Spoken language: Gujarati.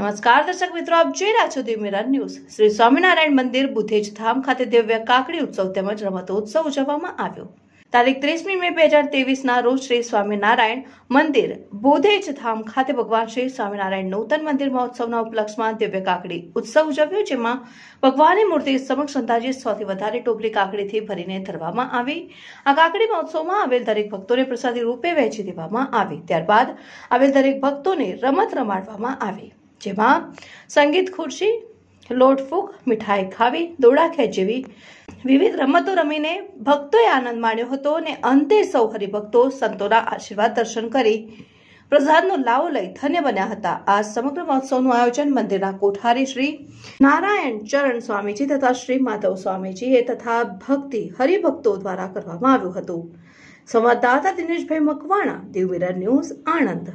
નમસ્કાર દર્શક મિત્રો આપ જોઈ રહ્યા છો દેવમેરા ન્યૂઝ શ્રી સ્વામિનારાયણ મંદિર બુધેજ ધામ ખાતે દિવ્ય કાકડી ઉત્સવ તેમજ રમતો ઉત્સવ ઉજવવામાં આવ્યો તારીખ ત્રીસમી મે બે હજાર તેવીસના રોજ શ્રી સ્વામિનારાયણ મંદિર બોધેજ ધામ ખાતે ભગવાન શ્રી સ્વામિનારાયણ નૂતન મંદિર મહોત્સવના ઉપલક્ષમાં દિવ્ય કાકડી ઉત્સવ ઉજવ્યો જેમાં ભગવાનની મૂર્તિ સમક્ષ અંદાજે સૌથી વધારે ટોપલી કાકડીથી ભરીને ધરવામાં આવી આ કાકડી મહોત્સવમાં આવેલ દરેક ભક્તોને પ્રસાદી રૂપે વહેંચી દેવામાં આવી ત્યારબાદ આવેલ દરેક ભક્તોને રમત રમાડવામાં આવી જેમાં સંગીત ખુરશી લોટફૂક મીઠાઈ ખાવી દોડા ખેંચવી વિવિધ રમતો રમીને ભક્તોએ આનંદ માણ્યો હતો અને અંતે સૌ હરિભક્તો સંતોના આશીર્વાદ દર્શન કરી પ્રસાદનો લાવો લઈ ધન્ય બન્યા હતા આ સમગ્ર મહોત્સવનું આયોજન મંદિરના કોઠારી શ્રી નારાયણ ચરણ સ્વામીજી તથા શ્રી માધવ સ્વામીજીએ તથા ભક્તિ હરિભક્તો દ્વારા કરવામાં આવ્યું હતું સંવાદદાતા દિનેશભાઈ મકવાણા દિવ મિરર ન્યૂઝ આણંદ